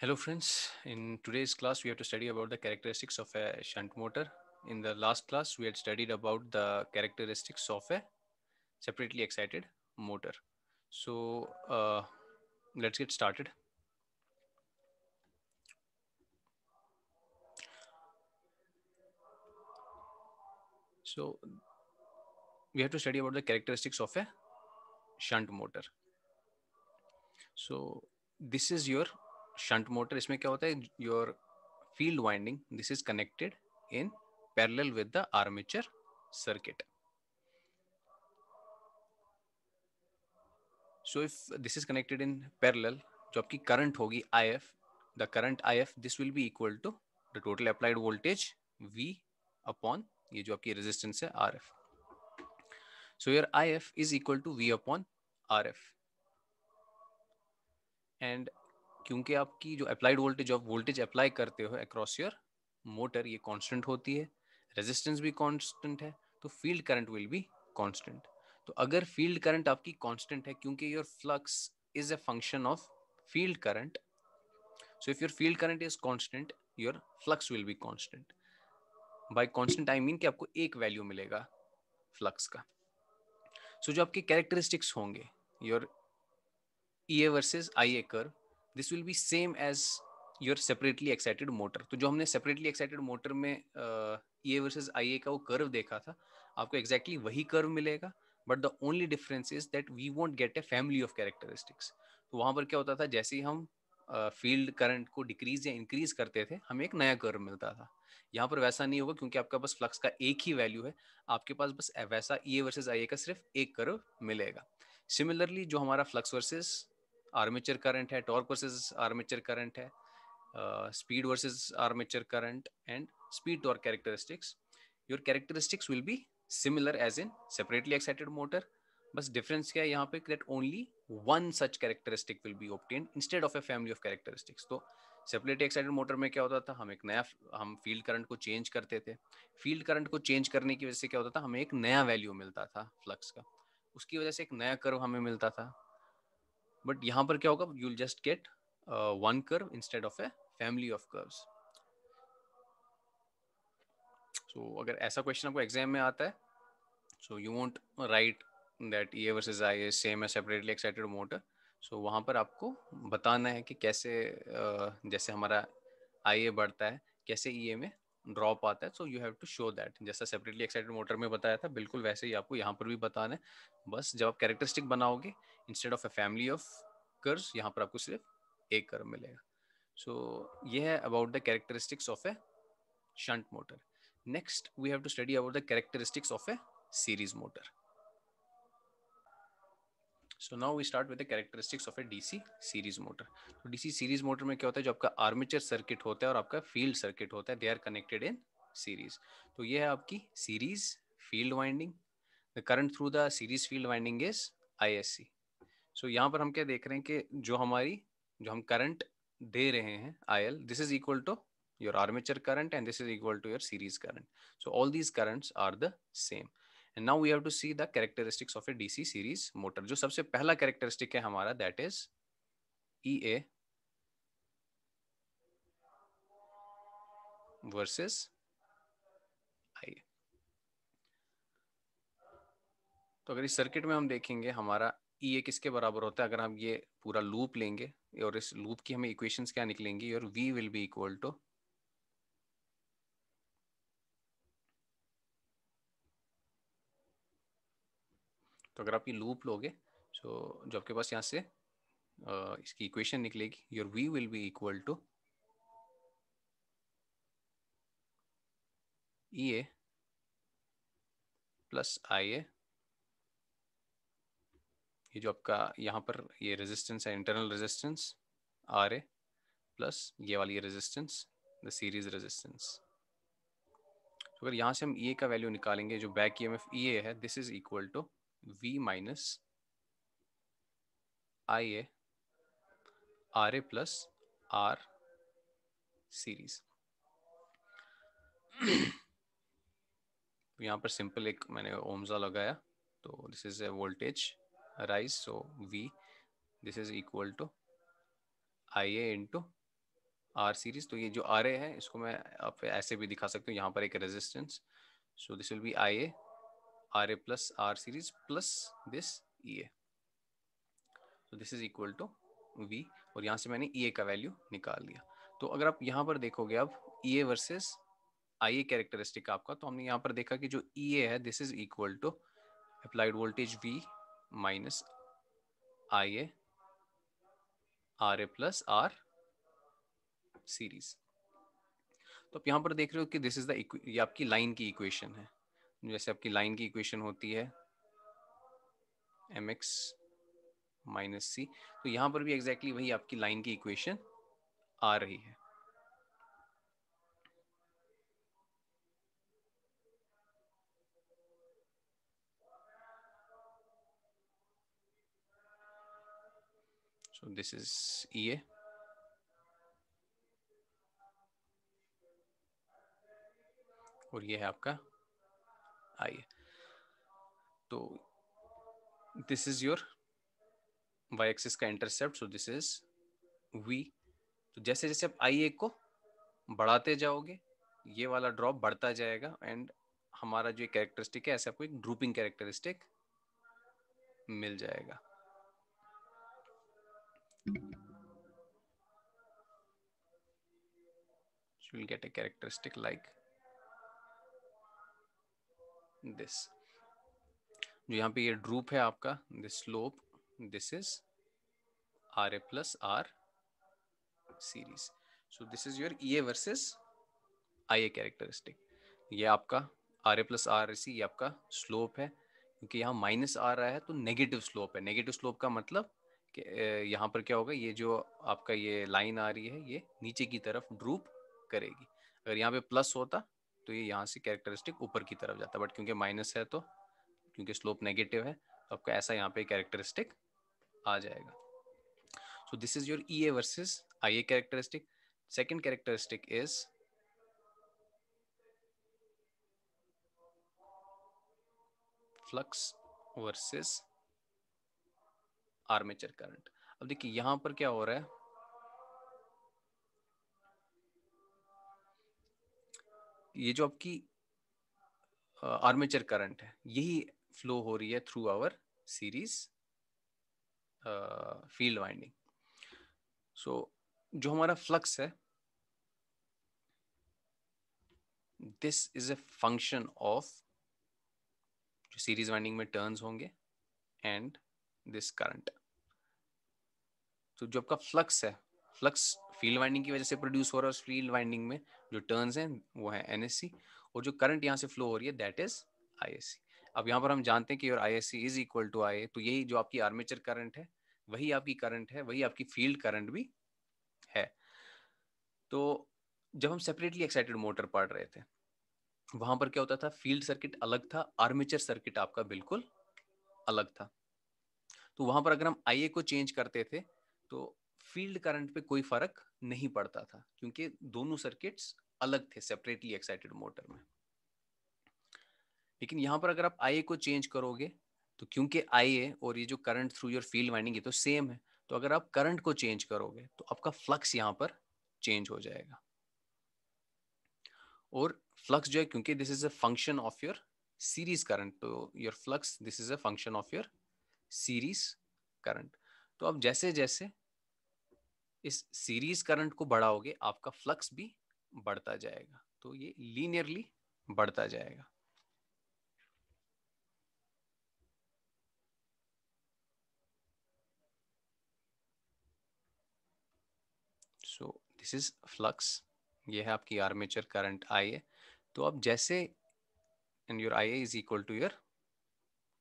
Hello friends, in today's class we have to study about the characteristics of a shunt motor. In the last class we had studied about the characteristics of a separately excited motor. So uh, let's get started. So we have to study about the characteristics of a shunt motor. So this is your shunt motor इसमें क्या होता है your field winding this is connected in parallel with the armature circuit so if this is connected in parallel, जो आपकी current होगी I F the current I F this will be equal to the total applied voltage V upon ये जो आपकी resistance है R F so your I F is equal to V upon R F and क्योंकि आपकी जो applied voltage आप voltage apply करते हो अक्रॉस योर मोटर ये कांस्टेंट होती है रेजिस्टेंस भी कांस्टेंट है तो field current will be constant तो अगर फील्ड करंट आपकी कांस्टेंट है क्योंकि your flux is a function of field current so if your field current is constant your flux will be constant by constant I mean कि आपको एक value मिलेगा flux का सो so, जो आपके कैरेक्टरिस्टिक्स होंगे your E A versus I A curve this will be same as your separately excited motor तो जो हमने सेपरेटली एक्साइटेड मोटर में ई ए वर्सेज आई ए का वो कर्व देखा था आपको एक्जैक्टली exactly वही कर्व मिलेगा but the only difference is that we won't get a family of characteristics तो वहाँ पर क्या होता था जैसे ही हम फील्ड uh, करंट को डिक्रीज या इंक्रीज करते थे हमें एक नया कर्व मिलता था यहाँ पर वैसा नहीं होगा क्योंकि आपका बस फ्लक्स का एक ही वैल्यू है आपके पास बस वैसा ई ए वर्सेज आई ए का सिर्फ एक कर्व मिलेगा सिमिलरली जो हमारा फ्लक्स वर्सेज आर्मेचर करंट है टॉर्क वर्सेस आर्मेचर करंट है speed versus armature current and speed torque characteristics your characteristics will be similar as in separately excited motor बस difference क्या है यहाँ पे that only one such characteristic will be obtain instead of a family of characteristics तो separately excited motor में क्या होता था हम एक नया हम फील्ड करंट को चेंज करते थे फील्ड करंट को चेंज करने की वजह से क्या होता था हमें एक नया वैल्यू मिलता था फ्लक्स का उसकी वजह से एक नया कर्व हमें मिलता था बट यहाँ पर क्या होगा you'll just get one curve instead of a family of curve so अगर ऐसा क्वेश्चन आपको एग्जाम में आता है so you won't write that E versus I is same है सेपरेटली एक्साइटेड मोटर सो वहाँ पर आपको बताना है कि कैसे uh, जैसे हमारा आई ए बढ़ता है कैसे ई e ए में ड्रॉप आता है so you have to show that जैसा सेपरेटली एक्साइटेड मोटर में बताया था बिल्कुल वैसे ही आपको यहाँ पर भी बताना है बस जब आप कैरेक्टरिस्टिक बनाओगे instead of a family of curves यहाँ पर आपको सिर्फ एक कर मिलेगा सो so, ये है about the characteristics of a shunt motor next we have to study about the characteristics of a series motor so now we start with the characteristics of a DC series motor तो DC series motor में क्या होता है जो आपका armature circuit होता है और आपका फील्ड सर्किट होता है they are connected in series तो ये है आपकी series field winding the current through the series field winding is I so यहाँ पर हम क्या देख रहे हैं कि जो हमारी जो हम करंट दे रहे हैं I this is equal to your armature current and this is equal to your series current so all these currents are the same and now we have to see the characteristics of a DC series motor जो सबसे पहला characteristic है हमारा that is E A versus I तो अगर इस circuit में हम देखेंगे हमारा ई e ए किसके बराबर होता है अगर हम ये पूरा लूप लेंगे और इस लूप की हमें इक्वेशंस क्या निकलेंगी और V will be equal to तो अगर आप ये लूप लोगे सो so, जो आपके पास यहाँ से uh, इसकी इक्वेशन निकलेगी your V will be equal to E A plus I A ये जो आपका यहाँ पर ये रेजिस्टेंस है internal resistance R A plus ये वाली रेजिस्टेंस द सीरीज रेजिस्टेंस तो अगर यहाँ से हम ई e ए का वैल्यू निकालेंगे जो back E M F E A है this is equal to V minus I A R A plus R series यहाँ पर सिंपल एक मैंने ओमजा लगाया तो this is a voltage rise so V this is equal to I A into R series तो ये जो आर ए है इसको मैं आप ऐसे भी दिखा सकती हूँ यहाँ पर एक resistance so this will be I A RA plus R series plus this EA. तो this is equal to V और यहाँ से मैंने EA का वैल्यू निकाल लिया तो अगर आप यहाँ पर देखोगे अब EA वर्सेस IA कैरेक्टरिस्टिक आपका तो हमने यहाँ पर देखा कि जो EA है this is equal to applied voltage V minus IA RA plus R series तो आप यहाँ पर देख रहे हो कि दिस इज द ये आपकी लाइन की इक्वेशन है जैसे आपकी लाइन की इक्वेशन होती है एम एक्स माइनस सी तो यहां पर भी एग्जैक्टली exactly वही आपकी लाइन की इक्वेशन आ रही है दिस इज ई ए और ये है आपका आई तो this is your Y axis का intercept so this is V तो जैसे जैसे आप आई ए को बढ़ाते जाओगे ये वाला ड्रॉप बढ़ता जाएगा एंड हमारा जो कैरेक्टरिस्टिक है ऐसे आपको एक ड्रूपिंग कैरेक्टरिस्टिक मिल जाएगा so you'll get a characteristic like this जो यहाँ पे ये ड्रूप है आपका this slope this is R A plus R series so this is your E A versus I A characteristic ये आपका R A plus R C ये आपका स्लोप है क्योंकि यहाँ माइनस आ रहा है तो नेगेटिव स्लोप है नेगेटिव स्लोप का मतलब कि यहाँ पर क्या होगा ये जो आपका ये लाइन आ रही है ये नीचे की तरफ ड्रूप करेगी अगर यहाँ पे प्लस होता तो ये यहाँ से कैरेक्टरिस्टिक ऊपर की तरफ जाता है बट क्योंकि माइनस है तो क्योंकि स्लोप नेगेटिव है तो आपका ऐसा यहाँ पे कैरेक्टरिस्टिक आ जाएगा so this is your E A versus I A characteristic second characteristic is flux versus armature current अब देखिए यहाँ पर क्या हो रहा है ये जो आपकी आर्मेचर करंट है यही फ्लो हो रही है through our series field winding so जो हमारा फ्लक्स है this is a function of जो सीरीज वाइंडिंग में टर्न्स होंगे एंड दिस करंट तो जो आपका फ्लक्स है फ्लक्स फील्ड वाइंडिंग की वजह से प्रोड्यूस हो रहा है फील्ड वाइंडिंग में जो टर्न है वो है एनएससी और जो करंट यहाँ से फ्लो हो रही है दैट इज आई अब यहाँ पर हम जानते हैं कि your I is equal to I तो यही जो आपकी आर्मेचर करंट है वही आपकी करंट है वही आपकी फील्ड करंट भी है तो जब हम सेपरेटली एक्साइटेड मोटर पढ़ रहे थे वहां पर क्या होता था फील्ड सर्किट अलग था आर्मेचर सर्किट आपका बिल्कुल अलग था तो वहां पर अगर हम आई को चेंज करते थे तो फील्ड करंट पे कोई फर्क नहीं पड़ता था क्योंकि दोनों सर्किट्स अलग थे सेपरेटली एक्साइटेड मोटर में लेकिन यहां पर अगर आप आई को चेंज करोगे तो क्योंकि आई और ये जो current through your field winding तो सेम है तो अगर आप करंट को चेंज करोगे तो आपका फ्लक्स यहां पर चेंज हो जाएगा और फ्लक्स जो है क्योंकि this is a function of your series current तो your flux this is a function of your series current तो अब जैसे जैसे इस सीरीज करंट को बढ़ाओगे आपका फ्लक्स भी बढ़ता जाएगा तो ये लीनियरली बढ़ता जाएगा सो दिस इज फ्लक्स ये है आपकी आर्मेचर करंट आई ए तो अब जैसे and your I A is equal to your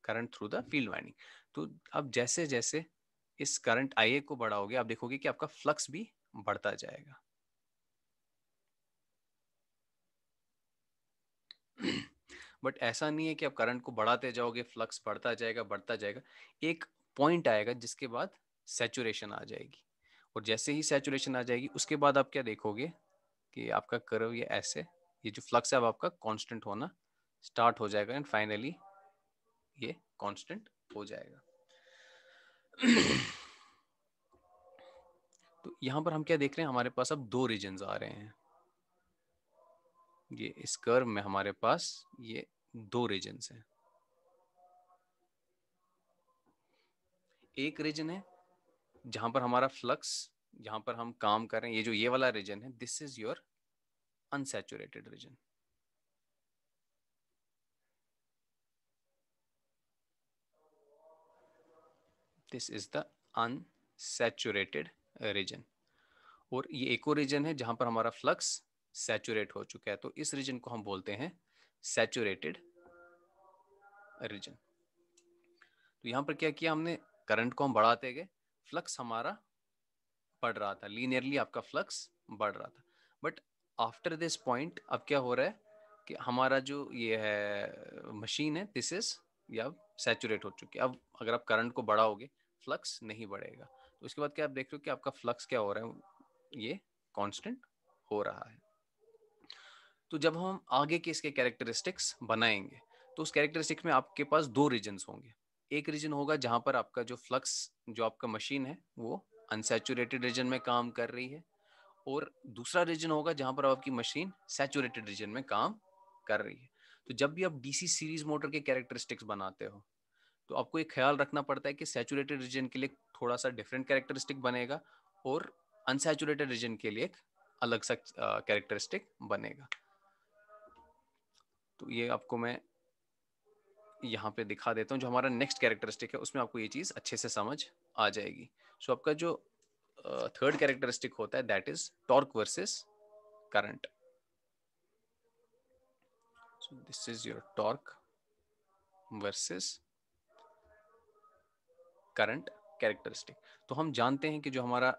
current through the field winding तो अब जैसे जैसे इस करंट आई को बढ़ाओगे आप देखोगे कि आपका फ्लक्स भी बढ़ता जाएगा बट ऐसा नहीं है कि आप करंट को बढ़ाते जाओगे फ्लक्स बढ़ता जाएगा बढ़ता जाएगा एक पॉइंट आएगा जिसके बाद सेचुरेशन आ जाएगी और जैसे ही सेचुरेशन आ जाएगी उसके बाद आप क्या देखोगे कि आपका कर्व ये ऐसे ये जो फ्लक्स है अब आपका कांस्टेंट होना स्टार्ट हो जाएगा एंड फाइनली ये कांस्टेंट हो जाएगा तो यहां पर हम क्या देख रहे हैं हमारे पास अब दो रीजन आ रहे हैं ये इस कर्व में हमारे पास ये दो रीजन हैं एक रीजन है जहां पर हमारा फ्लक्स जहां पर हम काम कर रहे हैं ये जो ये वाला रीजन है this is your unsaturated region this is the unsaturated region और ये एको रीजन है जहां पर हमारा फ्लक्स सैचुरेट हो चुका है तो इस रीजन को हम बोलते हैं सैचुरेटेड रीजन तो यहाँ पर क्या किया हमने करंट को हम बढ़ाते गए फ्लक्स हमारा बढ़ रहा था लीनियरली आपका फ्लक्स बढ़ रहा था बट आफ्टर दिस पॉइंट अब क्या हो रहा है कि हमारा जो ये है मशीन है दिस इज या सेचुरेट हो चुकी है अब अगर आप करंट को बढ़ाओगे फ्लक्स नहीं बढ़ेगा तो उसके बाद क्या आप देख रहे हो कि आपका फ्लक्स क्या हो रहा है ये कॉन्स्टेंट हो रहा है तो जब हम आगे के इसके कैरेक्टरिस्टिक्स बनाएंगे तो उस कैरेक्टरिस्टिक में आपके पास दो रीजन होंगे एक रीजन होगा जहां पर आपका जो फ्लक्स जो आपका मशीन है वो अनसेचुरेटेड रीजन में काम कर रही है और दूसरा रीजन होगा जहां पर आपकी मशीन सेचुरेटेड रीजन में काम कर रही है तो जब भी आप डीसी सीरीज मोटर के कैरेक्टरिस्टिक्स बनाते हो तो आपको एक ख्याल रखना पड़ता है कि सैचुरेटेड रीजन के लिए थोड़ा सा डिफरेंट कैरेक्टरिस्टिक बनेगा और अनसेचुरेटेड रीजन के लिए एक अलग सा कैरेक्टरिस्टिक बनेगा तो ये आपको मैं यहाँ पे दिखा देता हूँ जो हमारा नेक्स्ट कैरेक्टरिस्टिक है उसमें आपको ये चीज़ अच्छे से समझ आ जाएगी सो so, आपका जो थर्ड uh, कैरेक्टरिस्टिक होता है that is torque versus current So this is your torque versus current characteristic. तो हम जानते हैं कि जो हमारा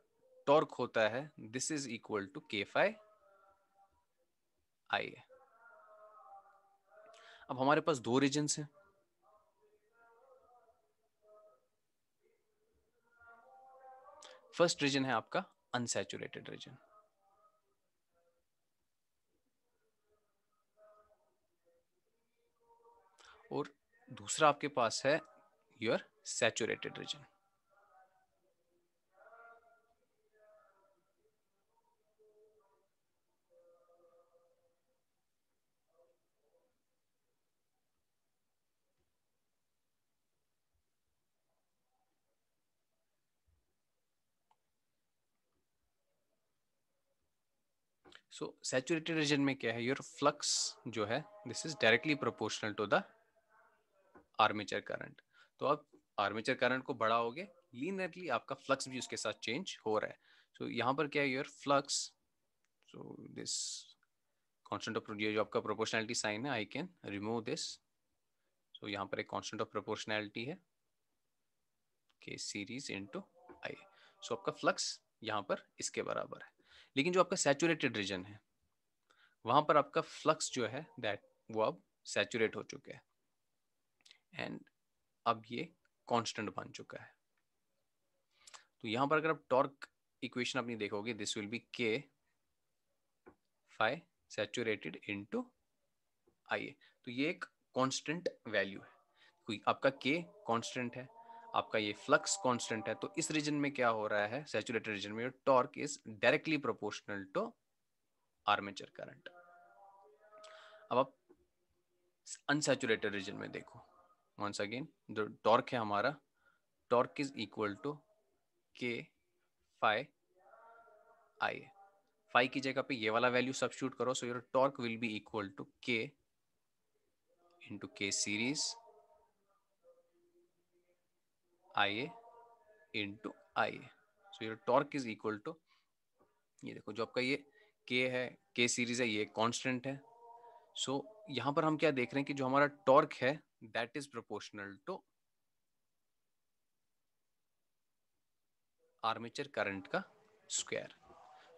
टॉर्क होता है this is equal to K phi I अब हमारे पास दो रीजन है फर्स्ट रीजन है आपका अनसेचुरेटेड रीजन और दूसरा आपके पास है your saturated region so so, region में क्या है योर फ्लक्स जो है this is directly proportional to the armature current तो अब आर्मेचर करंट को बढ़ाओगे लीनियरली आपका फ्लक्स भी उसके साथ चेंज हो रहा है सो तो so, यहाँ पर क्या है your flux so this constant of ये जो आपका प्रोपोर्शनैलिटी साइन है I can remove this so यहाँ पर एक कॉन्स्टेंट ऑफ प्रोपोर्शनैलिटी है के सीरीज इनटू आई सो आपका फ्लक्स यहाँ पर इसके बराबर है लेकिन जो आपका सेचुरेटेड रीजन है वहाँ पर आपका फ्लक्स जो है दैट वो अब सेचुरेट हो चुका है एंड अब ये कांस्टेंट बन चुका है तो यहां पर अगर आप टॉर्क इक्वेशन अपनी देखोगे this will be K phi saturated into I तो ये एक कांस्टेंट वैल्यू है कोई आपका के कांस्टेंट है आपका ये फ्लक्स कांस्टेंट है तो इस रीजन में क्या हो रहा है सैचुरेटेड रीजन में torque is directly proportional to armature current अब आप अनसेचुरेटेड रीजन में देखो once again the torque है हमारा torque is equal to k phi i phi की जगह पे ये वाला वैल्यू सब्सिट्यूट करो so your torque will be equal to k into k series ia into ia so your torque is equal to ये देखो जो आपका ये k है k सीरीज है ये कांस्टेंट है सो so, यहां पर हम क्या देख रहे हैं कि जो हमारा टॉर्क है that is proportional to armature current का स्क्वायर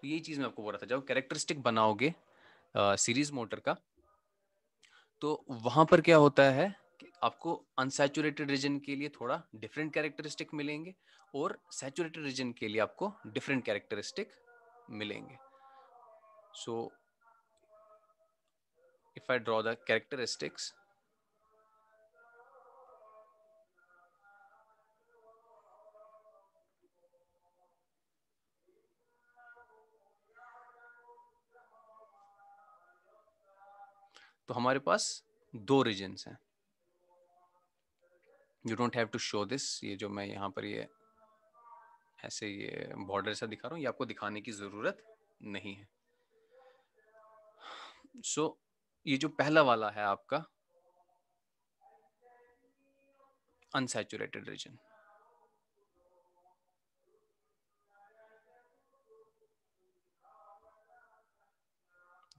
तो यही चीज मैं आपको बोल रहा था जब कैरेक्टरिस्टिक बनाओगे सीरीज मोटर का तो वहां पर क्या होता है कि आपको अनसेचुरेटेड रीजन के लिए थोड़ा डिफरेंट कैरेक्टरिस्टिक मिलेंगे और सेचुरेटेड रीजन के लिए आपको डिफरेंट कैरेक्टरिस्टिक मिलेंगे सो so, if I draw the characteristics, तो हमारे पास दो रीजन्स हैं you don't have to show this ये जो मैं यहाँ पर ये ऐसे ये बॉर्डर सा दिखा रहा हूँ ये आपको दिखाने की ज़रूरत नहीं है सो so, ये जो पहला वाला है आपका अनसेचुरेटेड रीजन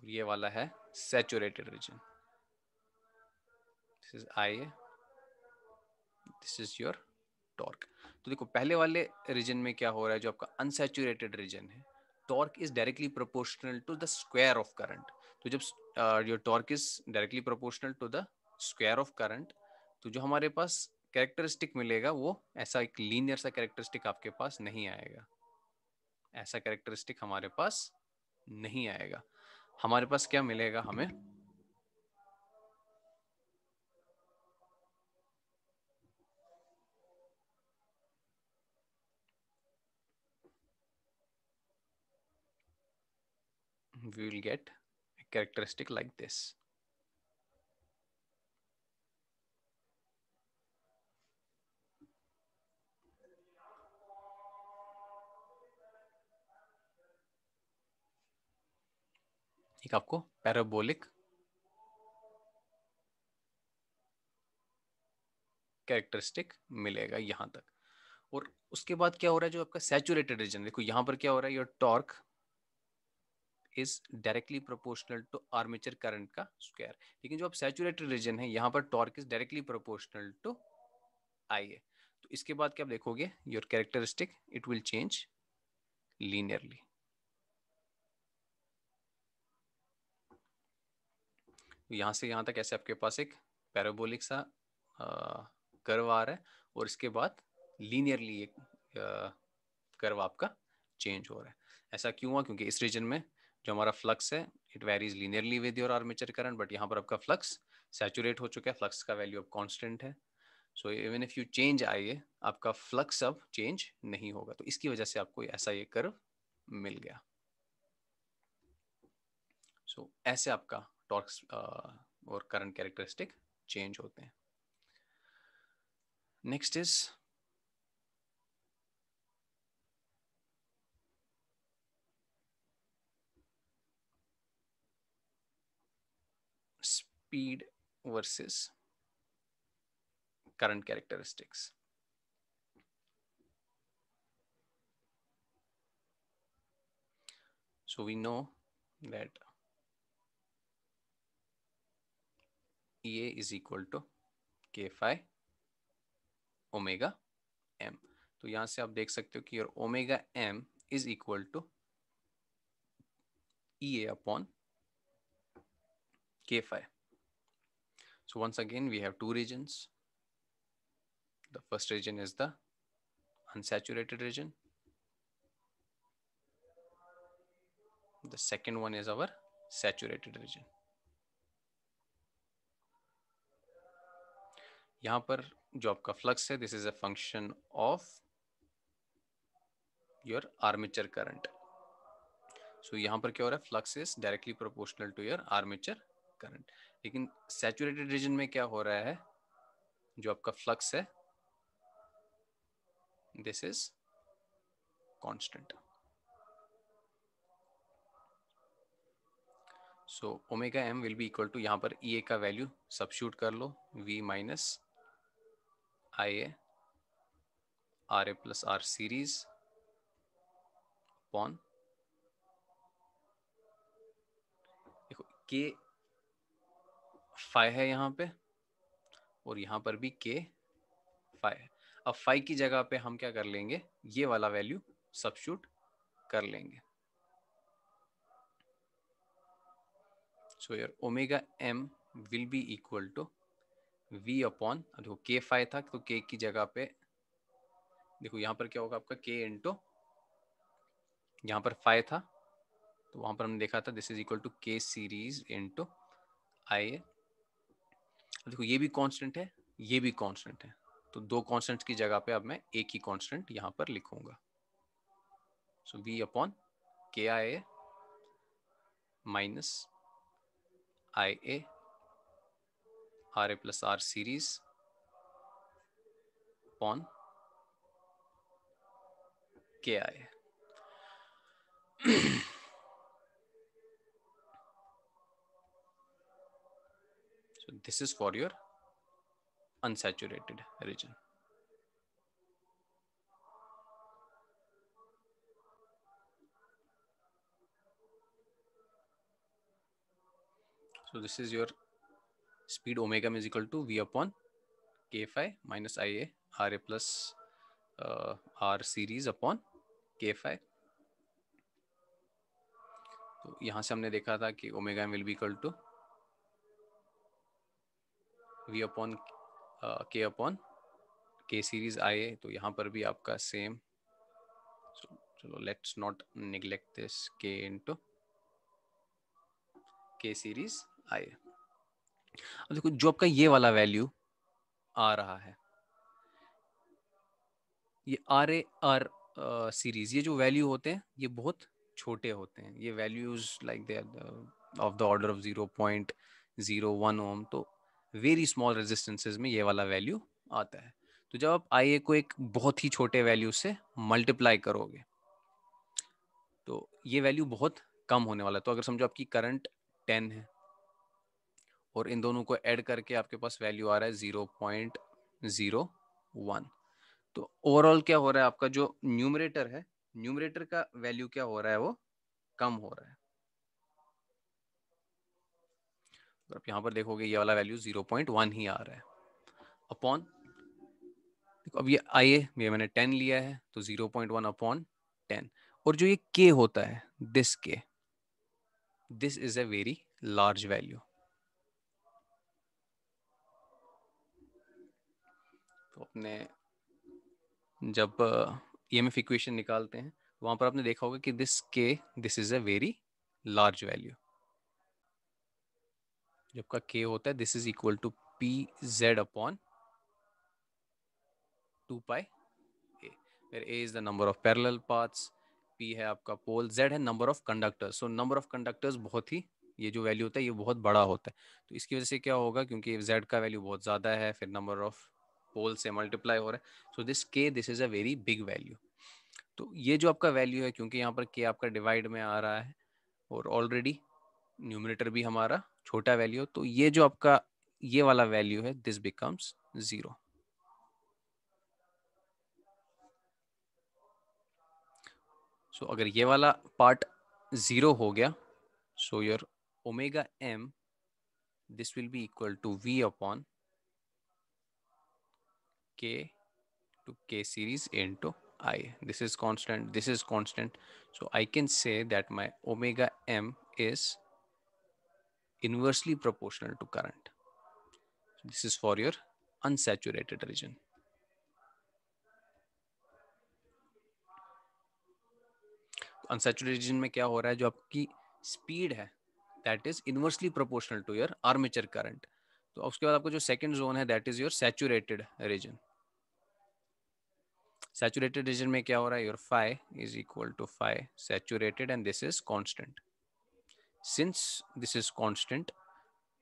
ये वाला है saturated region this is I this is your torque तो देखो पहले वाले रीजन में क्या हो रहा है जो आपका अनसेचुरेटेड रीजन है torque is directly proportional to the square of current तो जब uh, your torque is directly proportional to the square of current तो जो हमारे पास कैरेक्टरिस्टिक मिलेगा वो ऐसा एक लीनियर सा कैरेक्टरिस्टिक आपके पास नहीं आएगा ऐसा कैरेक्टरिस्टिक हमारे पास नहीं आएगा हमारे पास क्या मिलेगा हमें we will get characteristic like this. एक आपको पैराबोलिक कैरेक्टरिस्टिक मिलेगा यहां तक और उसके बाद क्या हो रहा है जो आपका सैचुरेटेड रीजन देखो यहां पर क्या हो रहा है your torque is directly proportional to armature current का स्क्वायर लेकिन जो आप सैचुरेटेड रीजन है यहाँ पर torque is directly proportional to I है तो इसके बाद क्या आप देखोगे your characteristic it will change linearly यहाँ से यहाँ तक ऐसे आपके पास एक पैराबोलिक सा कर्व आ रहा है और इसके बाद लीनियरली एक कर्व आपका चेंज हो रहा है ऐसा क्यों हुआ क्योंकि इस रीजन में जो हमारा फ्लक्स है it varies linearly with your armature current but यहाँ पर आपका फ्लक्स सेचुरेट हो चुका है फ्लक्स का वैल्यू अब कॉन्स्टेंट है so even if you change I A आपका फ्लक्स अब चेंज नहीं होगा तो इसकी वजह से आपको ऐसा ये कर्व मिल गया सो so, ऐसे आपका टॉर्क्स और करंट कैरेक्टरिस्टिक चेंज होते हैं next is speed versus current characteristics. So we know that EA is equal to k phi omega m तो यहां से आप देख सकते हो कि omega M is equal to E A upon K phi So once again, we have two regions. The first region is the unsaturated region. The second one is our saturated region. यहाँ पर जो आपका flux है this is a function of your armature current so यहाँ पर क्या हो रहा है flux is directly proportional to your armature current लेकिन सैचुरेटेड रीजन में क्या हो रहा है जो आपका फ्लक्स है this is constant so omega M will be equal to यहां पर ई e ए का वैल्यू सब्शूट कर लो V minus I A R A plus R series upon देखो के फाइव है यहाँ पे और यहाँ पर भी के फाइव है अब फाइव की जगह पे हम क्या कर लेंगे ये वाला वैल्यू सब्शूट कर लेंगे so your omega M will be equal to V upon देखो के फाइव था तो के की जगह पे देखो यहां पर क्या होगा आपका के इंटू यहां पर फाइव था तो वहां पर हमने देखा था this is equal to K series into I देखो ये भी कांस्टेंट है ये भी कांस्टेंट है तो दो कांस्टेंट की जगह पे अब मैं एक ही कांस्टेंट यहां पर लिखूंगा सो V upon K I A minus I A R A plus R series upon K I A this is for your unsaturated region. So this is your speed omega is equal to V upon k phi minus Ia Ra plus uh, R series upon k phi. तो यहाँ से हमने देखा था कि omega will be equal to V upon K upon K series I तो यहाँ पर भी आपका सेम चलो let's not neglect this K into K series I अब देखो जो आपका ये वाला वैल्यू आ रहा है ये आर ए आर सीरीज ये जो वैल्यू होते हैं ये बहुत छोटे होते हैं ये values like they of the order of zero point zero one ohm तो वेरी स्मॉल रेजिस्टेंसेज में ये वाला वैल्यू आता है तो जब आप आई को एक बहुत ही छोटे वैल्यू से मल्टीप्लाई करोगे तो ये वैल्यू बहुत कम होने वाला है तो अगर समझो आपकी करंट टेन है और इन दोनों को ऐड करके आपके पास वैल्यू आ रहा है जीरो पॉइंट जीरो वन तो ओवरऑल क्या हो रहा है आपका जो न्यूमरेटर है न्यूमरेटर का वैल्यू क्या हो रहा है वो कम हो रहा है तो आप यहाँ पर देखोगे ये वाला वैल्यू जीरो पॉइंट वन ही आ रहा है अपॉन देखो अब ये आई ये मैंने टेन लिया है तो zero point one upon ten और जो ये के होता है this K this is a very large value तो अपने जब ई में इक्वेशन निकालते हैं वहां पर आपने देखा होगा कि this K this is a very large value जब का के होता है this is equal to P Z upon two pi A फिर A is the number of parallel paths P है आपका पोल जेड है number of conductors so number of conductors बहुत ही ये जो वैल्यू होता है ये बहुत बड़ा होता है तो इसकी वजह से क्या होगा क्योंकि जेड का वैल्यू बहुत ज़्यादा है फिर नंबर ऑफ पोल से मल्टीप्लाई हो रहा है so this K this is a very big value तो ये जो आपका वैल्यू है क्योंकि यहाँ पर के आपका डिवाइड में आ रहा है और ऑलरेडी न्यूमिनेटर भी हमारा छोटा वैल्यू तो ये जो आपका ये वाला वैल्यू है दिस बिकम्स जीरो सो अगर ये वाला पार्ट जीरो हो गया so your omega M this will be equal to V upon K two K series N two I this is constant this is constant so I can say that my omega M is inversely proportional to current. This is for your unsaturated region. Unsaturated में क्या हो रहा है जो आपकी speed है that is inversely proportional to your armature current तो उसके बाद आपको जो सेकंड जोन है that is your saturated region saturated region में क्या हो रहा है your phi is equal to phi saturated and this is constant Since this is constant,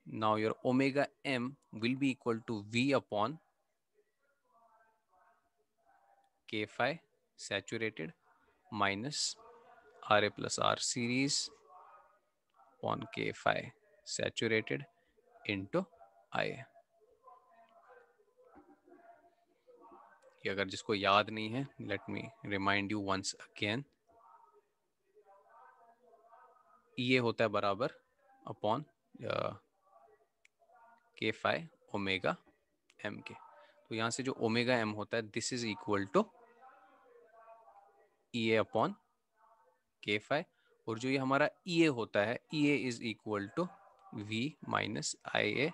now your omega m will be equal to V upon K phi saturated minus RA plus R series upon K phi saturated into i ye agar jisko yaad nahi hai let me remind you once again ये होता है बराबर upon K phi omega M के तो यहां से जो omega M होता है this is equal to E A upon K phi और जो ये हमारा ई e ए होता है E A is equal to V minus I A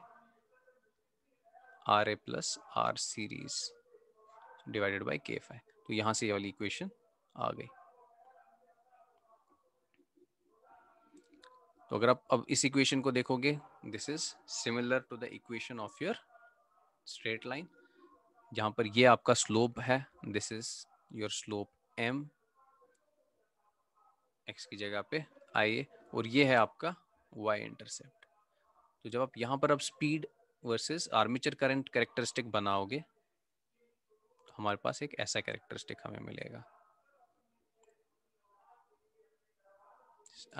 R A plus R series divided by K phi तो यहां से ये वाली इक्वेशन आ गई तो अगर आप अब इस इक्वेशन को देखोगे this is similar to the equation of your straight line जहां पर ये आपका स्लोप है this is your slope M X की जगह पे आई और ये है आपका वाई इंटरसेप्ट तो जब आप यहाँ पर अब speed versus armature current characteristic बनाओगे तो हमारे पास एक ऐसा कैरेक्टरिस्टिक हमें मिलेगा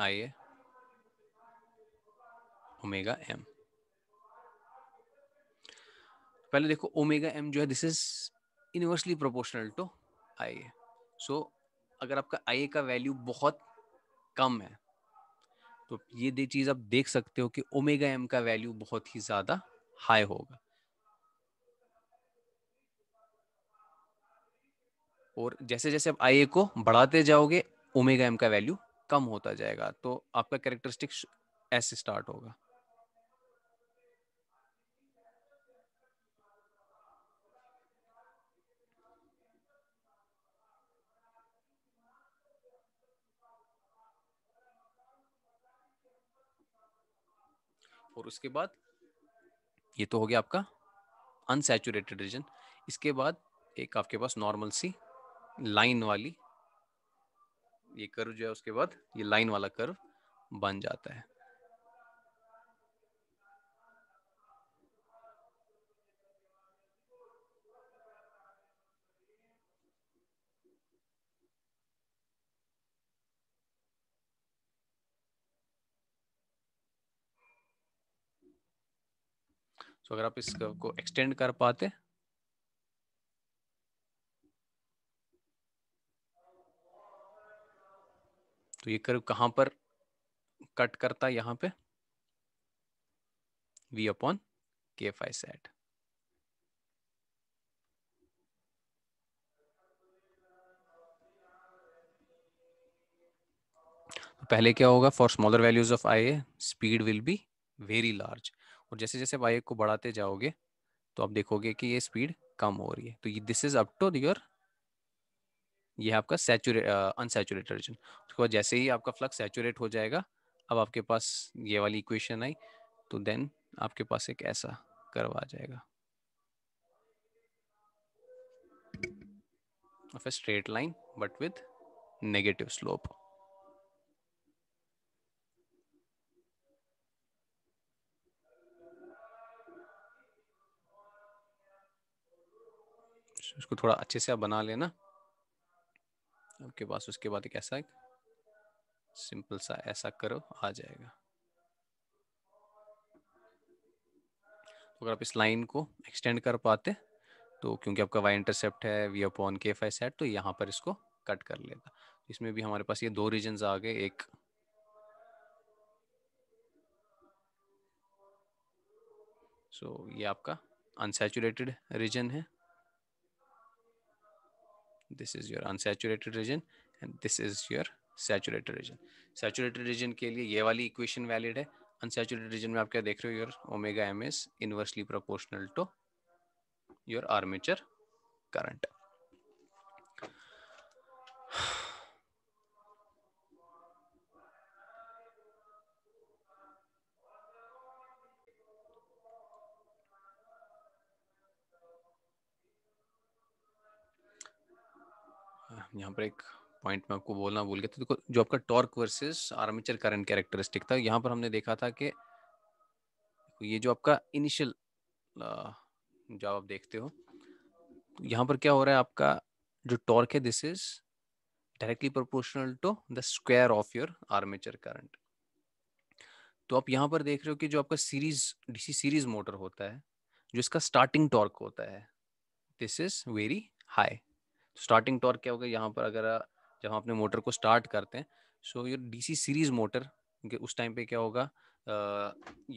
आइए ओमेगा एम पहले देखो ओमेगा एम जो है this is inversely proportional to I A so अगर आपका आई ए का वैल्यू बहुत कम है तो ये दे चीज़ आप देख सकते हो कि ओमेगा एम का वैल्यू बहुत ही ज़्यादा हाई होगा और जैसे जैसे आप आई ए को बढ़ाते जाओगे ओमेगा एम का वैल्यू कम होता जाएगा तो आपका कैरेक्टरिस्टिक्स ऐसे स्टार्ट होगा और उसके बाद ये तो हो गया आपका अनसेचुरेटेड रीजन इसके बाद एक आपके पास नॉर्मल सी लाइन वाली ये कर्व जो है उसके बाद ये लाइन वाला कर्व बन जाता है सो तो अगर आप इस कर्व को एक्सटेंड कर पाते तो ये कर्व कहां पर कट करता है यहां पे v upon K phi sat पहले क्या होगा for smaller values of I A speed will be very large और जैसे जैसे बाइक को बढ़ाते जाओगे तो आप देखोगे कि ये स्पीड कम हो रही है तो ये this is up to your ये आपका अनसेचुरेट रीजन उसके बाद जैसे ही आपका फ्लक्स सेचुरेट हो जाएगा अब आपके पास ये वाली इक्वेशन आई तो देन आपके पास एक ऐसा करवा जाएगा of a straight line but with negative slope उसको थोड़ा अच्छे से आप बना लेना आपके पास उसके बाद एक ऐसा एक सिंपल सा ऐसा करो आ जाएगा तो अगर आप इस लाइन को एक्सटेंड कर पाते तो क्योंकि आपका वाई इंटरसेप्ट है V upon K phi sat तो यहाँ पर इसको कट कर लेता इसमें भी हमारे पास ये दो रीजन आ गए एक सो so, ये आपका अनसेचुरेटेड रीजन है this is your unsaturated region and this is your saturated region saturated region के लिए ये वाली equation valid है unsaturated region में आप क्या देख रहे हो your omega m is inversely proportional to your armature current यहाँ पर एक पॉइंट में आपको बोलना भूल गया था देखो जो आपका torque versus armature current characteristic था यहाँ पर हमने देखा था कि ये जो आपका इनिशियल जो आप देखते हो यहाँ पर क्या हो रहा है आपका जो टॉर्क है this is directly proportional to the square of your armature current तो आप यहाँ पर देख रहे हो कि जो आपका सीरीज डीसी सीरीज मोटर होता है जो इसका स्टार्टिंग टॉर्क होता है this is very high starting torque क्या होगा यहाँ पर अगर जब हम अपने मोटर को स्टार्ट करते हैं so your DC series motor उस टाइम पे क्या होगा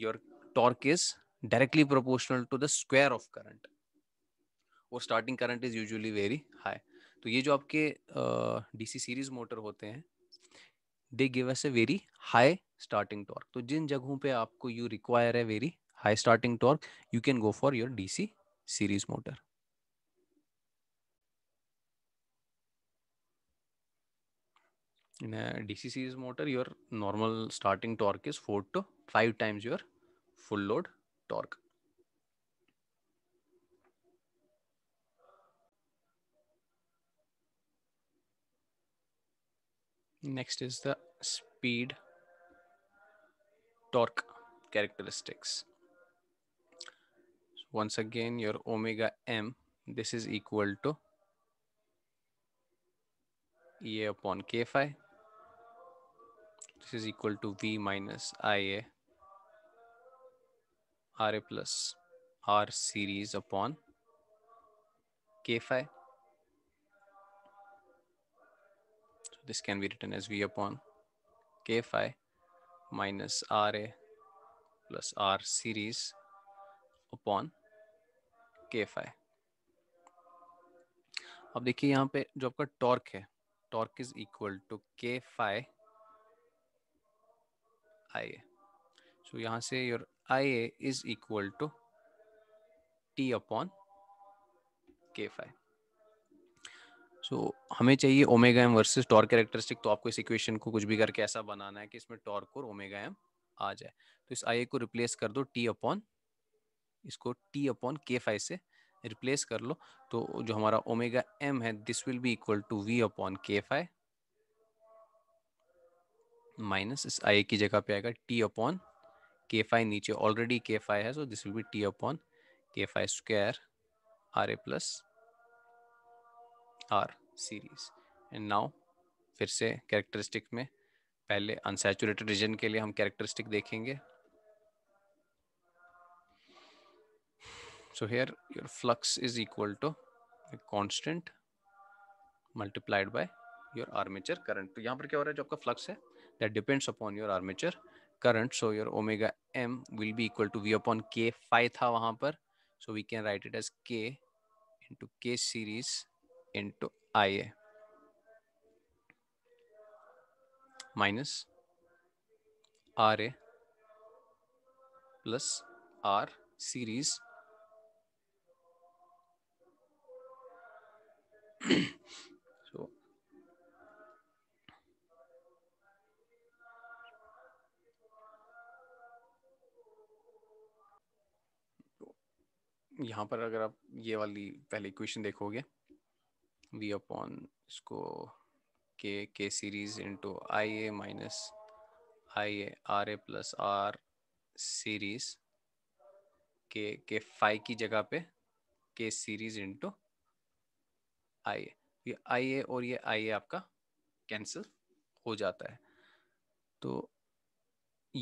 your torque is directly proportional to the square of current और starting current is usually very high तो ये जो आपके डीसी सीरीज मोटर होते हैं they give us a very high starting torque तो जिन जगहों पे आपको यू रिक्वायर है very high starting torque you can go for your DC series motor in a series motor, your normal starting torque is four to five times your full load torque. Next is the speed torque characteristics. Once again, your omega m, this is equal to EA upon k phi this is equal to V minus IA a plus R series upon K phi. So this can be written as V upon K phi minus r a plus R series upon K phi. अब देखिए यहाँ पे जो आपका torque है torque is equal to K phi I A so यहाँ से your I A is equal to T upon K phi so so, हमें चाहिए omega M versus torque characteristic तो आपको इस इक्वेशन को कुछ भी करके ऐसा बनाना है कि इसमें टॉर्क और ओमेगा एम आ जाए तो इस आई को रिप्लेस कर दो टी अपॉन इसको टी अपॉन के फाइव से रिप्लेस कर लो तो जो हमारा ओमेगा एम है this will be equal to V upon K phi minus इस आई की जगह पे आएगा टी अपॉन के फाइव नीचे ऑलरेडी के फाइव है so this will be T upon K phi square R A plus R series and now फिर से characteristic में पहले अनसेचुरेटेड रीजन के लिए हम कैरेक्टरिस्टिक देखेंगे so here your flux is equal to a constant multiplied by your armature current तो यहाँ पर क्या हो रहा है जो आपका फ्लक्स है that depends upon your armature current. So your omega m will be equal to V upon K phi tha wahan par. So we can write it as K into K series into Ia minus Ra plus R series यहाँ पर अगर आप ये वाली पहले equation देखोगे we upon इसको K K series into I A minus I A R A plus R series K K phi की जगह पे के सीरीज इंटू आई ए ये आई ए और ये आई ए आपका कैंसिल हो जाता है तो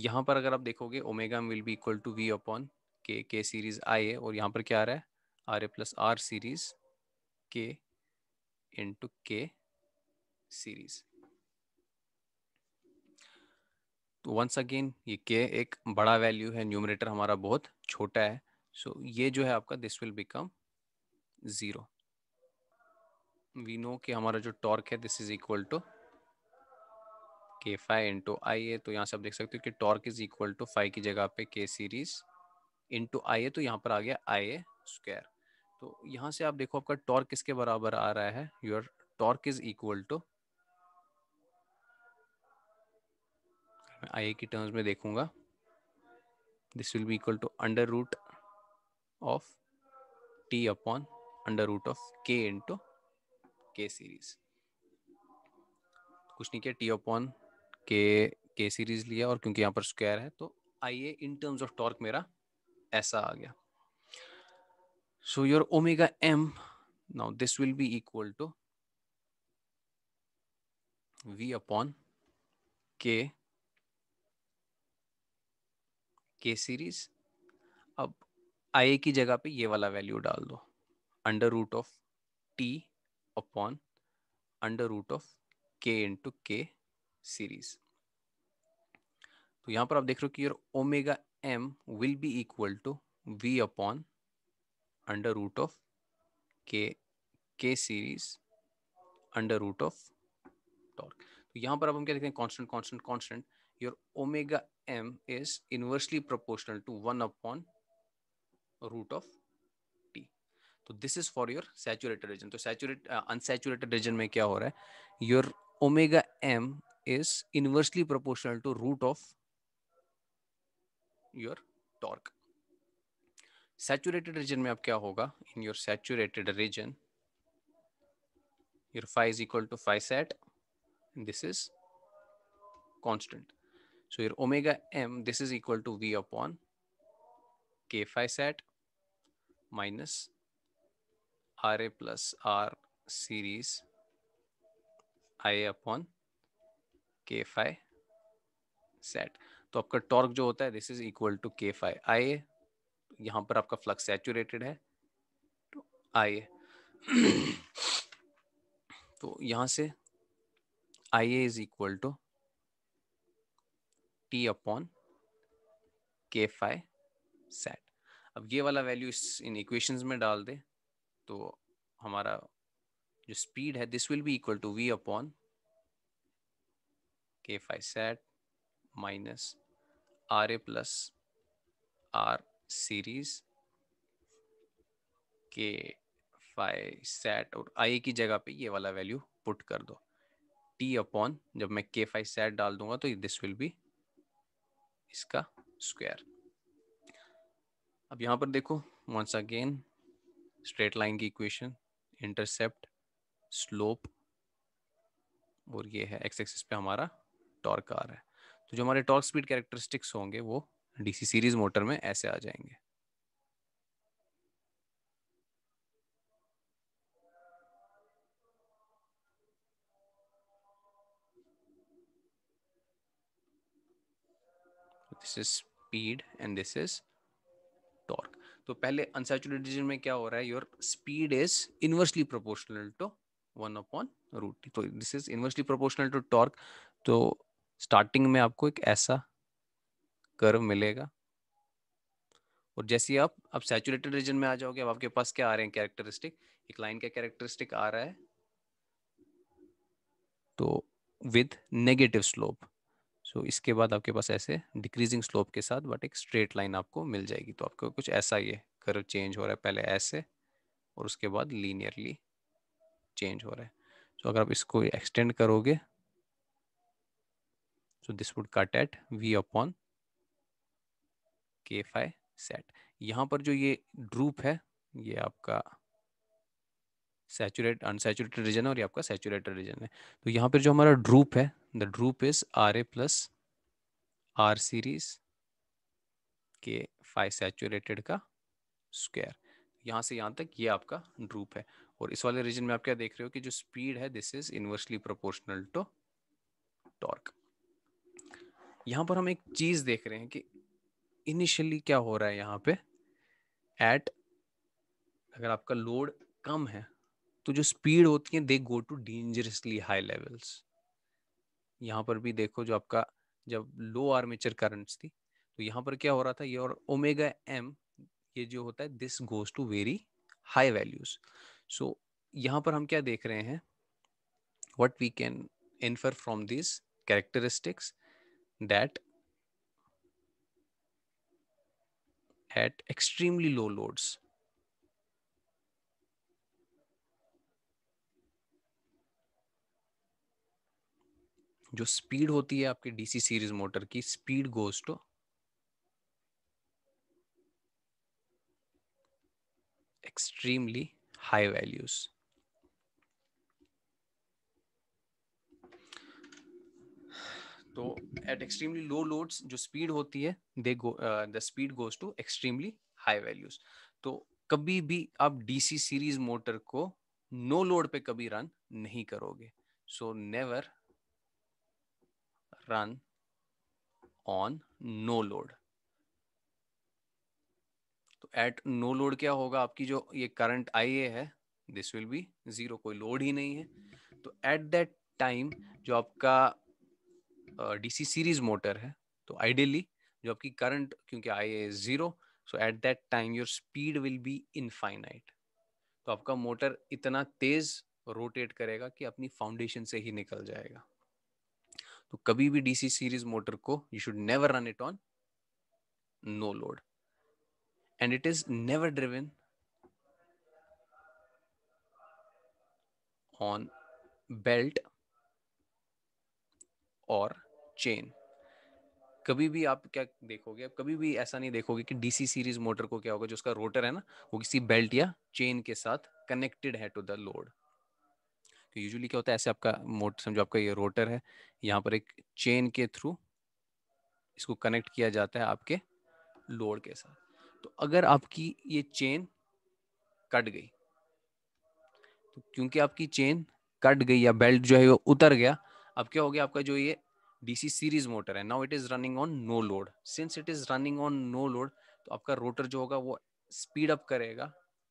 यहाँ पर अगर आप देखोगे omega will be equal to V upon K K series आई है और यहाँ पर क्या आ रहा है R A plus R series K into K series तो वंस अगेन ये के एक बड़ा वैल्यू है न्यूमरेटर हमारा बहुत छोटा है सो so, ये जो है आपका this will become zero we know कि हमारा जो टॉर्क है this is equal to K phi into I है तो यहाँ से आप देख सकते हो कि torque is equal to phi की जगह पे के सीरीज इन टू आई ए तो यहाँ पर आ गया आई ए स्क्वायर तो यहाँ से आप देखो आपका टॉर्क किसके बराबर आ रहा है your torque is equal to I A की टर्म्स में देखूंगा this will be equal to under root of T upon under root of K into K series कुछ नहीं किया T upon K K series लिया और क्योंकि यहाँ पर स्क्वायर है तो I A in terms of torque मेरा ऐसा आ गया so your omega M now this will be equal to V upon K K series अब आई की जगह पे ये वाला वैल्यू डाल दो under root of T upon under root of K into K series तो यहां पर आप देख रहे हो कि your omega m will be equal to v upon under root of k k series under root of torque तो yahan par ab hum kya लिखते hain constant constant constant your omega m is inversely proportional to 1 upon root of t so this is for your saturated region region saturated uh, unsaturated region mein kya ho raha hai your omega m is inversely proportional to root of your torque saturated region में अब क्या होगा in your saturated region your phi is equal to phi sat this is constant so your omega M this is equal to V upon K phi sat minus R A plus R series I upon K phi sat तो आपका torque जो होता है this is equal to K phi I यहाँ पर आपका flux saturated है तो आई तो यहाँ से I A is equal to T upon K phi sat अब ये वाला वैल्यू इस इन इक्वेशंस में डाल दे तो हमारा जो स्पीड है this will be equal to V upon K phi sat minus RA plus R series K phi sat और आई की जगह पे ये वाला वैल्यू पुट कर दो टी अपॉन जब मैं के फाइव सेट डाल दूंगा तो दिस विल बी इसका स्क्वायर अब यहां पर देखो वंस अगेन स्ट्रेट लाइन की इक्वेशन इंटरसेप्ट स्लोप और ये है एक्स एक्सिस पे हमारा टॉर्क आ रहा है तो जो हमारे टॉर्क स्पीड कैरेक्टरिस्टिक्स होंगे वो डीसी सीरीज मोटर में ऐसे आ जाएंगे this is speed and this is torque तो पहले अनसेचुरेटेड रीजन में क्या हो रहा है your speed is inversely proportional to one upon root तो this is inversely proportional to torque तो स्टार्टिंग में आपको एक ऐसा कर्व मिलेगा और जैसे आप अब सैचुरेटेड रीजन में आ जाओगे अब आपके पास क्या आ रहे हैं कैरेक्टरिस्टिक एक लाइन का कैरेक्टरिस्टिक आ रहा है तो विद नेगेटिव स्लोप सो इसके बाद आपके पास ऐसे डिक्रीजिंग स्लोप के साथ बट एक स्ट्रेट लाइन आपको मिल जाएगी तो आपको कुछ ऐसा ये कर्व चेंज हो रहा है पहले ऐसे और उसके बाद लीनियरली चेंज हो रहा है तो so, अगर आप इसको एक्सटेंड करोगे So this would cut at V upon K phi sat यहाँ पर जो ये ड्रूप है ये आपका सैचुरेट अनसेचुरेटेड रीजन है और ये आपका सैचुरेटेड रीजन है तो यहाँ पर जो हमारा ड्रूप है the droop is R A plus R series K phi saturated का स्क्वायर यहाँ से यहाँ तक ये आपका ड्रूप है और इस वाले रीजन में आप क्या देख रहे हो कि जो स्पीड है this is inversely proportional to torque यहाँ पर हम एक चीज देख रहे हैं कि इनिशियली क्या हो रहा है यहाँ पे एट अगर आपका लोड कम है तो जो स्पीड होती है they go to dangerously high levels यहाँ पर भी देखो जो आपका जब लो आर्मेचर करंट्स थी तो यहाँ पर क्या हो रहा था ये और ओमेगा एम ये जो होता है this goes to very high values so यहाँ पर हम क्या देख रहे हैं what we can infer from this characteristics that at extremely low loads जो स्पीड होती है आपके डीसी सीरीज मोटर की speed goes to extremely high values तो एट एक्सट्रीमली लो लोड्स जो स्पीड होती है they go the speed goes to extremely high values तो कभी भी आप डीसी सीरीज मोटर को नो no लोड पे कभी रन नहीं करोगे so never run on no load तो एट नो लोड क्या होगा आपकी जो ये करंट आई ए है दिस विल बी जीरो कोई लोड ही नहीं है तो एट दैट टाइम जो आपका डीसी सीरीज मोटर है तो आइडियली जो आपकी करंट क्योंकि I A zero so at that time your speed will be infinite तो आपका मोटर इतना तेज रोटेट करेगा कि अपनी फाउंडेशन से ही निकल जाएगा तो कभी भी डीसी सीरीज मोटर को you should never run it on no load and it is never driven on belt और चेन कभी भी आप क्या देखोगे आप कभी भी ऐसा नहीं देखोगे कि डीसी सीरीज मोटर को क्या होगा जो उसका रोटर है ना वो किसी बेल्ट या चेन के साथ कनेक्टेड है टू द लोड तो यूजुअली क्या होता है ऐसे आपका मोटर समझो आपका ये रोटर है यहाँ पर एक चेन के थ्रू इसको कनेक्ट किया जाता है आपके लोड के साथ तो अगर आपकी ये चेन कट गई तो क्योंकि आपकी चेन कट गई या बेल्ट जो है वो उतर गया अब क्या हो गया आपका जो ये डीसी सीरीज मोटर है now it is running on no load since it is running on no load तो आपका रोटर जो होगा वो स्पीड अप करेगा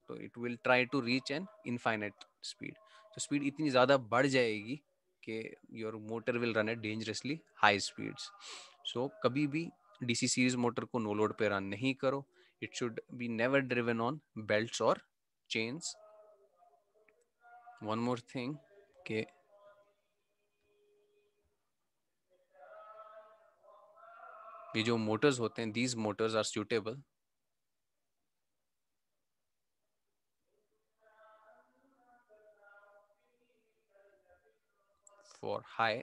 तो it will try to reach an infinite speed तो स्पीड इतनी ज़्यादा बढ़ जाएगी कि your motor will run at dangerously high speeds so कभी भी डीसी सीरीज मोटर को नो लोड पे रन नहीं करो it should be never driven on belts और चेन्स वन मोर थिंग के ये जो मोटर्स होते हैं these motors are suitable for high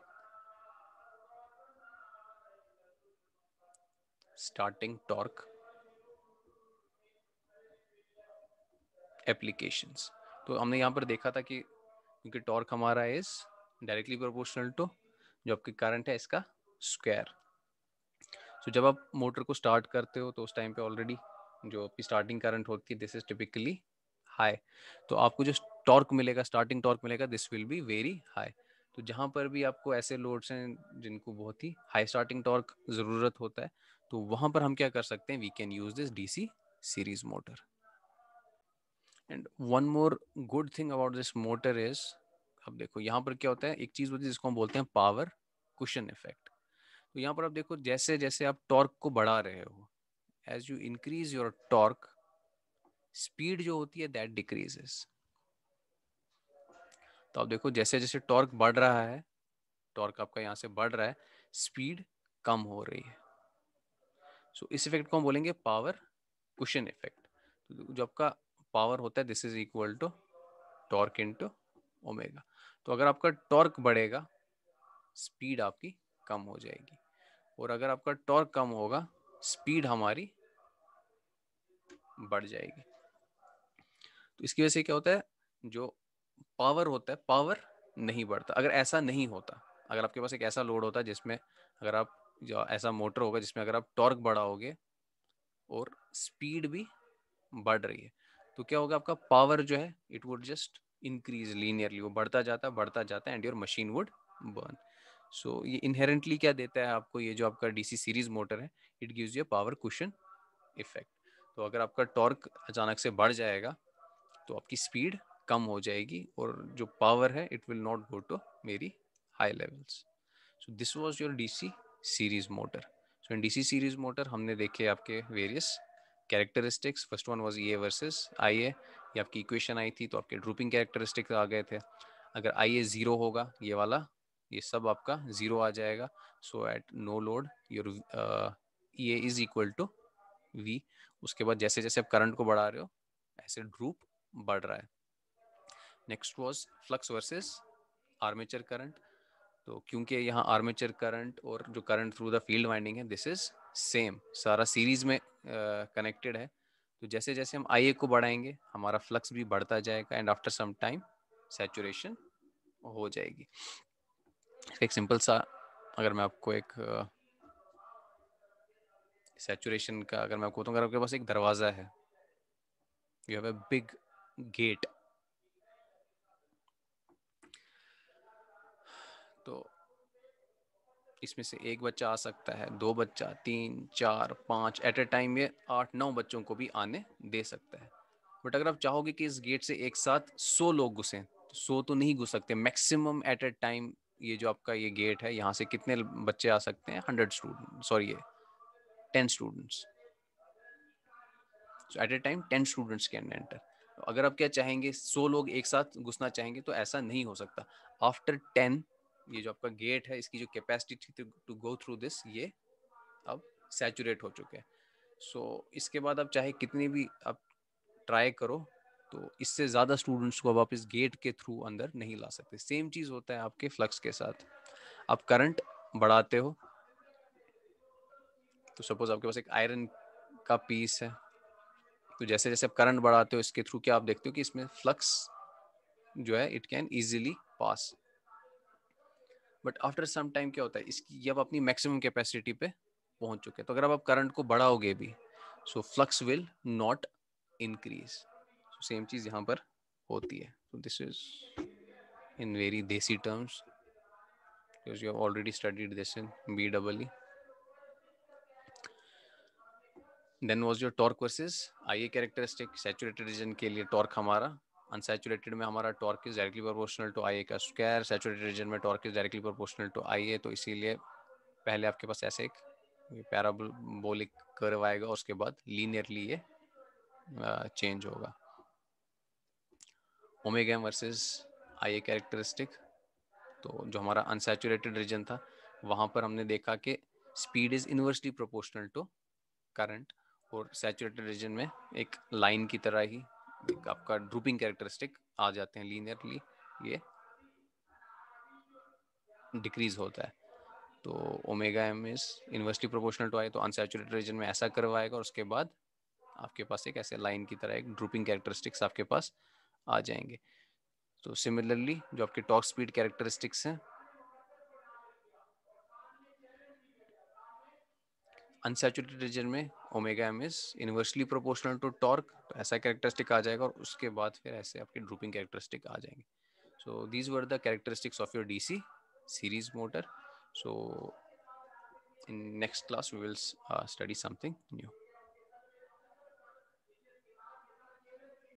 starting torque application तो हमने यहां पर देखा था कि क्योंकि टॉर्क हमारा इज डायरेक्टली प्रोपोर्शनल टू जो आपकी करंट है इसका स्क्वायर सो जब आप मोटर को स्टार्ट करते हो तो उस टाइम पे ऑलरेडी जो आपकी स्टार्टिंग करंट होती है दिस इज टिपिकली हाई तो आपको जो टॉर्क मिलेगा स्टार्टिंग टॉर्क मिलेगा this will be very high तो जहाँ पर भी आपको ऐसे लोड्स हैं जिनको बहुत ही हाई स्टार्टिंग टॉर्क ज़रूरत होता है तो वहाँ पर हम क्या कर सकते हैं we can use this DC series motor and one more good thing about this motor is अब देखो यहाँ पर क्या होता है एक चीज़ होती है जिसको हम बोलते हैं पावर कुशन इफेक्ट तो यहाँ पर आप देखो जैसे जैसे आप टॉर्क को बढ़ा रहे हो as you increase your torque speed जो होती है दैट डिक्रीजेस तो आप देखो जैसे जैसे टॉर्क बढ़ रहा है टॉर्क आपका यहाँ से बढ़ रहा है स्पीड कम हो रही है सो so, इस इफेक्ट को हम बोलेंगे पावर कुशन इफेक्ट तो जो आपका पावर होता है this is equal to torque in omega तो अगर आपका टॉर्क बढ़ेगा स्पीड आपकी कम हो जाएगी और अगर आपका टॉर्क कम होगा स्पीड हमारी बढ़ जाएगी तो इसकी वजह से क्या होता है जो पावर होता है पावर नहीं बढ़ता अगर ऐसा नहीं होता अगर आपके पास एक ऐसा लोड होता है जिसमें अगर आप जो ऐसा मोटर होगा जिसमें अगर आप टॉर्क बढ़ाओगे और स्पीड भी बढ़ रही है तो क्या होगा आपका पावर जो है it would just increase linearly वो बढ़ता जाता बढ़ता जाता and your machine would burn so so, ये इनहेरेंटली क्या देता है आपको ये जो आपका डीसी सीरीज मोटर है it gives you power cushion effect तो अगर आपका टॉर्क अचानक से बढ़ जाएगा तो आपकी स्पीड कम हो जाएगी और जो पावर है it will not go to very high levels so this was your DC series motor so in DC series motor हमने देखे आपके various characteristics first one was A versus I A ये आपकी इक्वेशन आई थी तो आपके drooping characteristics आ गए थे अगर आई ए ज़ीरो होगा ये वाला ये सब आपका जीरो आ जाएगा so at no load your ये इज इक्वल टू वी उसके बाद जैसे जैसे आप करंट को बढ़ा रहे हो ऐसे ड्रूप बढ़ रहा है next was flux versus armature current तो क्योंकि यहाँ आर्मेचर करंट और जो current through the field winding है दिस इज सेम सारा सीरीज में कनेक्टेड uh, है तो जैसे जैसे हम आई को बढ़ाएंगे हमारा फ्लक्स भी बढ़ता जाएगा and after some time saturation हो जाएगी एक सिंपल सा अगर मैं आपको एक सेचुरेशन uh, का अगर मैं आपको बताऊँ अगर आपके पास एक दरवाज़ा है you have a big gate तो इसमें से एक बच्चा आ सकता है दो बच्चा तीन चार पांच एट ए टाइम ये आठ नौ बच्चों को भी आने दे सकता है बट अगर आप चाहोगे कि इस गेट से एक साथ सौ लोग घुसें तो सौ तो नहीं घुस सकते मैक्सिमम एट ए टाइम ये जो आपका ये गेट है यहाँ से कितने बच्चे आ सकते हैं हंड्रेड स्टूडेंट सॉरी ये ten students at a time ten students can enter अगर आप क्या चाहेंगे सो लोग एक साथ घुसना चाहेंगे तो ऐसा नहीं हो सकता आफ्टर टेन ये जो आपका गेट है इसकी जो कैपेसिटी थी टू गो थ्रू दिस ये अब सेचूरेट हो चुके हैं सो so, इसके बाद आप चाहे कितनी भी आप ट्राई करो तो इससे ज़्यादा स्टूडेंट्स को अब आप इस गेट के थ्रू अंदर नहीं ला सकते सेम चीज़ होता है आपके फ्लक्स के साथ आप करंट बढ़ाते हो तो सपोज आपके पास एक आयरन का पीस है तो जैसे जैसे आप करंट बढ़ाते हो इसके थ्रू क्या आप देखते हो कि इसमें फ्लक्स जो है it can easily pass but after some time क्या होता है इसकी जब अपनी मैक्सिमम कैपेसिटी पे पहुंच चुके हैं तो अगर आप करंट को बढ़ाओगे भी so flux will not increase same चीज़ यहाँ पर होती है तो this is in very desi terms because you have already studied this in BEE. Then was your torque versus IA characteristic. Saturated region के लिए torque हमारा unsaturated में हमारा torque is directly proportional to IA का square. Saturated region में torque is directly proportional to IA. तो इसीलिए पहले आपके पास ऐसे एक पैराबोलिक कर्व आएगा उसके बाद लीनियरली ये चेंज होगा omega M versus I A characteristic तो जो हमारा अनसेचुरेटेड रीजन था वहाँ पर हमने देखा कि speed is inversely proportional to current और सैचुरेटेड रीजन में एक लाइन की तरह ही एक आपका ड्रूपिंग कैरेक्टरिस्टिक आ जाते हैं लीनियरली ये डिक्रीज होता है तो omega M is inversely proportional to I तो अनसेचुरेटेड रीजन में ऐसा करवाएगा और उसके बाद आपके पास एक ऐसे लाइन की तरह एक ड्रूपिंग कैरेक्टरिस्टिक्स आपके पास आ जाएंगे तो सिमिलरली जो आपके टॉक स्पीड कैरेक्टरिस्टिक्स हैं अनसेचुरेटेड रीजन में omega M is inversely proportional to torque तो ऐसा कैरेक्टरिस्टिक आ जाएगा और उसके बाद फिर ऐसे आपके ड्रूपिंग कैरेक्टरिस्टिक आ जाएंगे so these were the characteristics of your DC series motor so in next class we will study something new